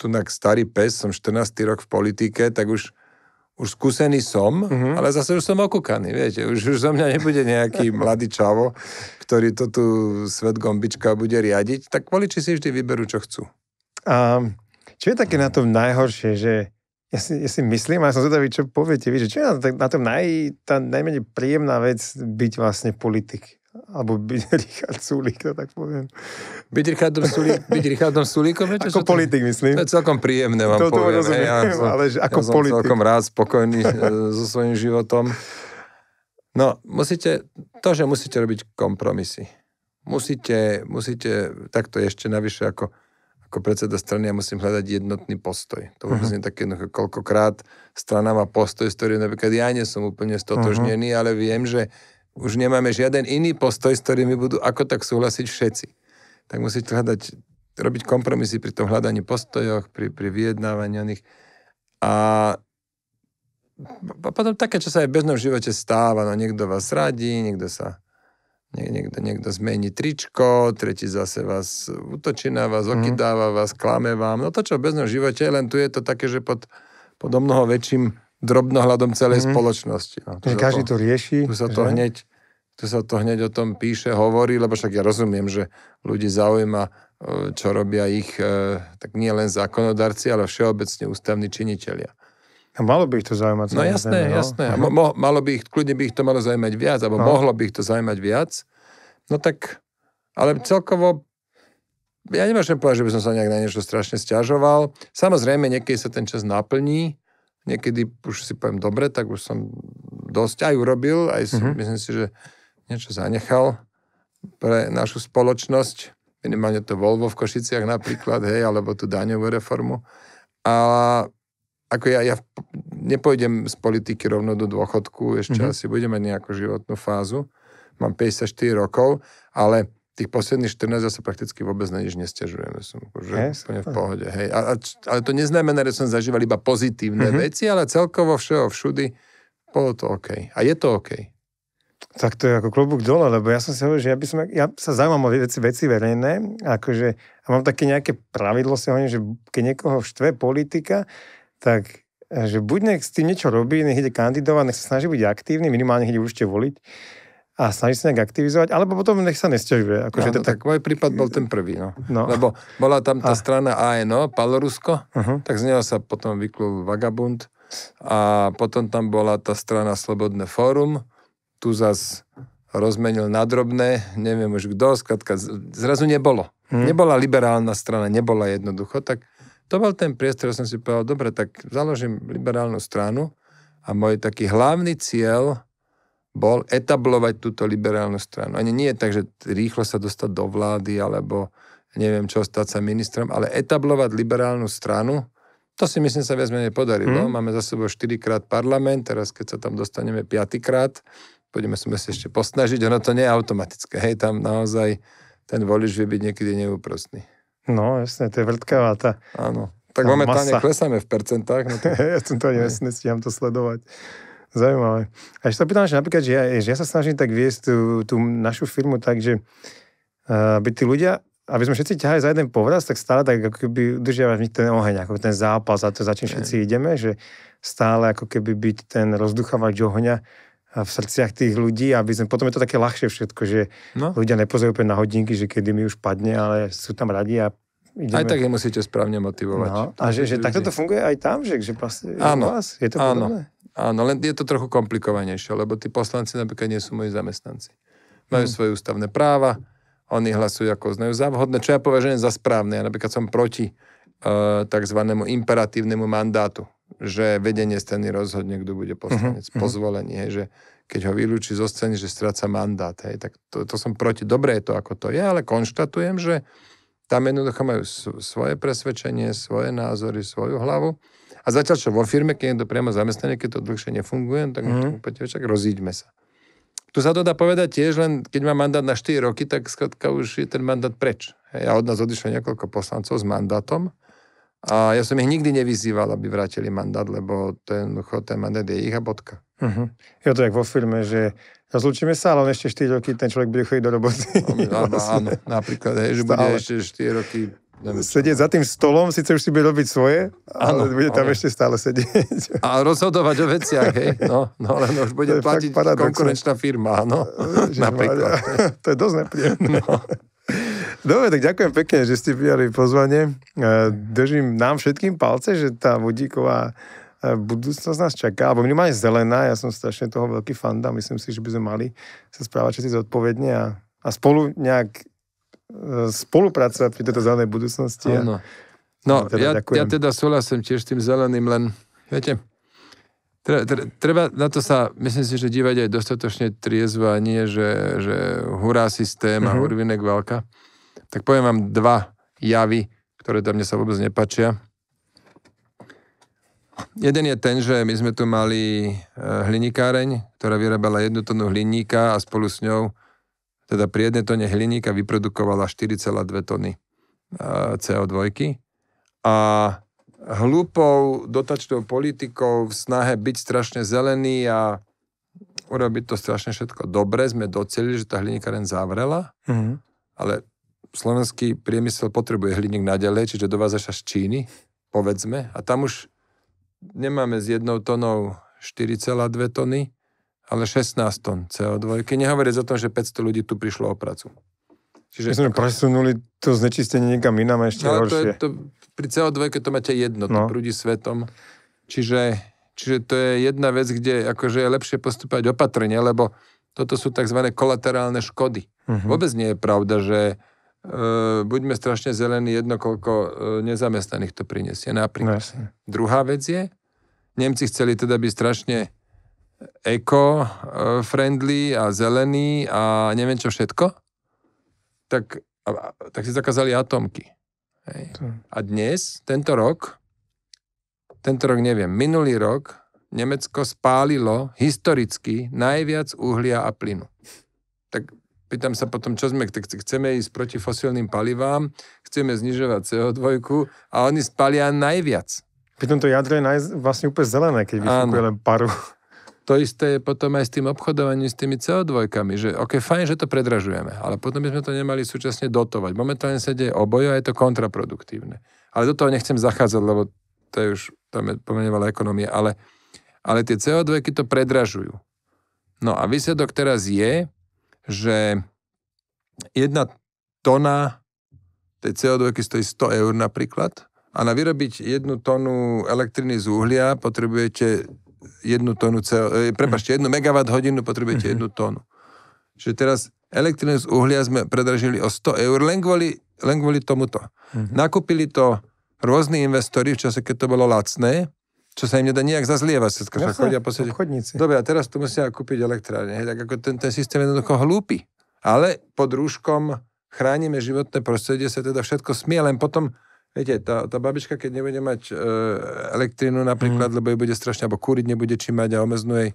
tu starý pes, som 14. rok v politike, tak už už skúsený som, mm-hmm. ale zase už som okúkaný, viete, už, už zo mňa nebude nejaký mladý čavo, ktorý to tu svet gombička bude riadiť, tak voliči si vždy vyberú, čo chcú. A čo je také na tom najhoršie, že ja si, ja si myslím, a ja som zvedavý, čo poviete vy, že čo je na, na tom naj, tá najmenej príjemná vec byť vlastne politik? alebo byť Richard Sulík, to tak poviem. Byť Richardom, Sulík, byť Richardom Sulíkom? Viete, ako politik, to, myslím. To je celkom príjemné, vám to, to poviem. Rozumiem, ja som, ale že ako ja politik. celkom rád spokojný e, so svojím životom. No, musíte, to, že musíte robiť kompromisy. Musíte, musíte takto ešte navyše ako, ako predseda strany ja musím hľadať jednotný postoj. To vôbec uh-huh. nie je také jednoduché. Koľkokrát strana má postoj, s ktorým napríklad ja nie som úplne mhm. stotožnený, uh-huh. ale viem, že už nemáme žiaden iný postoj, s ktorými budú ako tak súhlasiť všetci. Tak musíte hľadať, robiť kompromisy pri tom hľadaní postojoch, pri, pri vyjednávaní o nich. A potom také, čo sa aj v bežnom živote stáva, no niekto vás radí, niekto sa niekto, niekto zmení tričko, tretí zase vás utočí na vás, mhm. okydáva vás, klame vám. No to, čo v bežnom živote, len tu je to také, že pod, pod o mnoho väčším drobnohľadom celej mm spoločnosti. No, to, každý to, to rieši. Tu sa to že? hneď to sa to hneď o tom píše, hovorí, lebo však ja rozumiem, že ľudí zaujíma, e, čo robia ich, e, tak nie len zákonodarci, ale všeobecne ústavní činitelia. A malo by ich to zaujímať. No jasné, no? jasné. A mo- malo by ich, kľudne by ich to malo zaujímať viac, alebo no. mohlo by ich to zaujímať viac. No tak, ale celkovo ja nemôžem povedať, že by som sa nejak na niečo strašne stiažoval. Samozrejme, niekedy sa ten čas naplní, niekedy už si poviem dobre, tak už som dosť aj urobil, aj som, mm-hmm. myslím si, že niečo zanechal pre našu spoločnosť, minimálne to Volvo v Košiciach napríklad, hej, alebo tú daňovú reformu. A ako ja, ja nepojdem z politiky rovno do dôchodku, ešte mm-hmm. asi budeme mať nejakú životnú fázu. Mám 54 rokov, ale tých posledných 14 ja sa prakticky vôbec na nič nestiažujem. Ja som akože yes. úplne v pohode. Hej. A, a, ale to neznamená, že som zažíval iba pozitívne mm-hmm. veci, ale celkovo všeho všudy bolo to OK. A je to OK. Tak to je ako klobúk dole, lebo ja som si hovoril, že ja, by som, ja sa zaujímam o veci, veci verejné, akože, a mám také nejaké pravidlo si hovorím, že keď niekoho štve politika, tak e, že buď nech s tým niečo robí, nech ide kandidovať, nech sa snaží byť aktívny, minimálne nech ide určite voliť a snaží sa nejak aktivizovať, alebo potom nech sa nestiažuje. Ako, no, že to, no, tak... tak môj prípad bol ten prvý, no. no. Lebo bola tam tá a... strana ANO, Palorusko, uh-huh. tak z neho sa potom vyklul Vagabund a potom tam bola tá strana Slobodné fórum, tu zas rozmenil na drobné, neviem už kto, skratka, zrazu nebolo. Hmm. Nebola liberálna strana, nebola jednoducho, tak to bol ten priestor, som si povedal, dobre, tak založím liberálnu stranu a môj taký hlavný cieľ bol etablovať túto liberálnu stranu. Ani nie tak, že rýchlo sa dostať do vlády, alebo neviem čo, stať sa ministrom, ale etablovať liberálnu stranu, to si myslím sa viac menej podarilo. Hmm. Máme za sebou 4 krát parlament, teraz keď sa tam dostaneme 5 krát, poďme sme sa ešte posnažiť, ono to nie je automatické, hej, tam naozaj ten volič vie byť niekedy neúprostný. No, jasne, to je vrtkavá tá Áno. Tak tá momentálne masa. klesáme v percentách. No to... ja som to ani nestíham to sledovať. Zaujímavé. A ešte sa pýtam, že napríklad, že ja, že ja sa snažím tak viesť tú, tú našu firmu tak, že eh, aby tí ľudia aby sme všetci ťahali za jeden povraz, tak stále tak ako keby udržiavať v nich ten oheň, ako ten zápas a to, za čím všetci ideme, že stále ako keby byť ten rozduchávač ohňa, v srdciach tých ľudí, aby sme, potom je to také ľahšie všetko, že no. ľudia nepozerajú úplne na hodinky, že kedy mi už padne, ale sú tam radi a ideme... Aj tak je musíte správne motivovať. No. A že, že takto to funguje aj tam, že, že vlastne áno, vás, je to áno, áno, len je to trochu komplikovanejšie, lebo tí poslanci napríklad nie sú moji zamestnanci. Majú hmm. svoje ústavné práva, oni hlasujú ako znajú za vhodné, čo ja považujem za správne. Ja napríklad som proti uh, eh, tzv. imperatívnemu mandátu že vedenie strany rozhodne, kto bude poslanec. Uh-huh. Mhm, mhm. Pozvolenie, hej, že keď ho vylúči zo strany, že stráca mandát. Hej, tak to, to som proti. Dobre je to, ako to je, ale konštatujem, že tam jednoducho majú svoje presvedčenie, svoje názory, svoju hlavu. A zatiaľ čo vo firme, keď je to priamo zamestnanie, keď to dlhšie nefunguje, tak mm. poďte, však rozíďme sa. Tu sa to dá povedať tiež, len keď má mandát na 4 roky, tak skratka už je ten mandát preč. Ja od nás odišlo niekoľko poslancov s mandátom, a ja som ich nikdy nevyzýval, aby vrátili mandát, lebo ten, ten mandát je ich a bodka. Uh-huh. Je to tak vo filme, že rozlučíme sa, ale on ešte 4 roky ten človek bude chodiť do roboty. Áno, áno vlastne. napríklad, hej, že bude ešte 4 roky sedieť za tým stolom, síce už si bude robiť svoje, ale ano, bude tam ale... ešte stále sedieť. A rozhodovať o veciach, hej? No, no len už bude platiť konkurenčná firma, áno. Napríklad. To je dosť nepríjemné. No. Dobre, tak ďakujem pekne, že ste prijali pozvanie. E, držím nám všetkým palce, že tá vodíková e, budúcnosť nás čaká, alebo minimálne zelená, ja som strašne toho veľký a myslím si, že by sme mali sa správať všetci zodpovedne a, a spolu nejak e, spolupracovať pri tejto zelenej budúcnosti. Ano. No, ja no, teda ja, ja teda súhlasím tiež s tým zeleným, len viete, Treba, treba na to sa, myslím si, že dívať aj dostatočne triezva, nie, že, že hurá systém a uh mhm. a hurvinek válka tak poviem vám dva javy, ktoré tam mne sa vôbec nepačia. Jeden je ten, že my sme tu mali e, hlinikáreň, ktorá vyrábala jednu tonu hliníka a spolu s ňou, teda pri jednej tone hliníka vyprodukovala 4,2 tony e, CO2. A hlúpou dotačnou politikou v snahe byť strašne zelený a urobiť to strašne všetko dobre, sme docelili, že tá hliníkáreň zavrela, mm-hmm. ale slovenský priemysel potrebuje hliník naďalej, čiže dovázaš až z Číny, povedzme, a tam už nemáme s jednou tonou 4,2 tony, ale 16 tón CO2. Keď nehovoriac o tom, že 500 ľudí tu prišlo o prácu. Čiže My sme presunuli to znečistenie niekam inám ešte no, horšie. To je, to, pri CO2 to máte jedno, no. to prúdi svetom. Čiže, čiže to je jedna vec, kde akože je lepšie postúpať opatrne, lebo toto sú tzv. kolaterálne škody. Uh-huh. Vôbec nie je pravda, že Eh, buďme strašne zelení jedno, koľko eh, nezamestnaných to prinesie napríklad. Jasne. Druhá vec je, Nemci chceli teda byť strašne eco-friendly eh, a zelený a neviem čo všetko, tak, tak si zakázali atomky. Hej. A dnes, tento rok, tento rok neviem, minulý rok Nemecko spálilo historicky najviac uhlia a plynu. Tak pýtam sa potom, čo sme, tak chceme ísť proti fosilným palivám, chceme znižovať CO2 a oni spalia najviac. Pritom to jadro je naj, vlastne úplne zelené, keď vyfúkuje len paru. To isté je potom aj s tým obchodovaním s tými CO2, že ok, fajn, že to predražujeme, ale potom by sme to nemali súčasne dotovať. Momentálne sa deje obojo a je to kontraproduktívne. Ale do toho nechcem zachádzať, lebo to je už, tam je pomerne ekonomia, ale, ale tie CO2 to predražujú. No a výsledok teraz je, že jedna tona tej CO2 stojí 100 eur napríklad a na vyrobiť jednu tonu elektriny z uhlia potrebujete jednu tonu CO, e, prepašte, jednu megawatt hodinu potrebujete mhm. jednu tónu. Čiže teraz elektrinu z uhlia sme predražili o 100 eur len kvôli, len kvôli tomuto. Mhm. Nakúpili to rôzni investori v čase, keď to bolo lacné čo sa im nedá nejak zazlievať Sa Ja chodia po sede. Dobre, a teraz tu musia kúpiť elektrárne. Hej, tak ako ten, ten systém je jednoducho hlúpy. Ale pod rúškom chránime životné prostredie, sa teda všetko smie, len potom, viete, tá, tá babička, keď nebude mať e, elektrínu napríklad, mm. lebo jej bude strašne, alebo kúriť nebude či mať a omeznú jej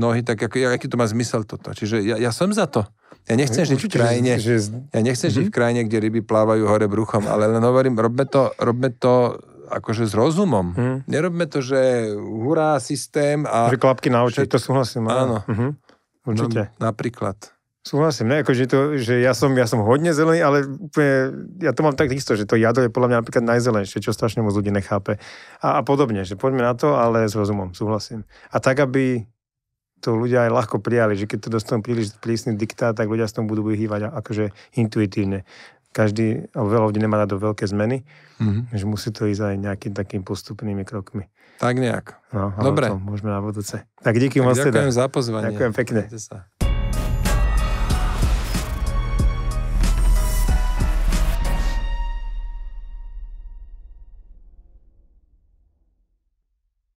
nohy, tak ako, aký to má zmysel toto? Čiže ja, ja som za to. Ja nechcem žiť v krajine, že, ja nechcem mm žiť v mhm. krajine, kde ryby plávajú hore bruchom, ale len hovorím, robme to, robme to akože s rozumom. Mm. Nerobme to, že hurá systém a... Že klapky na oči, že... to súhlasím. Áno. áno. Mhm. Určite. No, napríklad. Súhlasím, ne? že, to, že ja som, ja som hodne zelený, ale úplne, ja to mám tak isto, že to jadro je podľa mňa napríklad najzelenšie, čo strašne moc ľudí nechápe. A, a podobne, že poďme na to, ale s rozumom, súhlasím. A tak, aby to ľudia aj ľahko prijali, že keď to dostanú príliš prísny diktát, tak ľudia s tom budú vyhývať akože intuitívne každý, alebo veľa ľudí nemá rado veľké zmeny, mm-hmm. že musí to ísť aj nejakým takým postupnými krokmi. Tak nejak. No, Dobre. To môžeme na budúce. Tak díky moc. Teda. Ďakujem teda. za pozvanie. Ďakujem pekne. Ďakujem sa.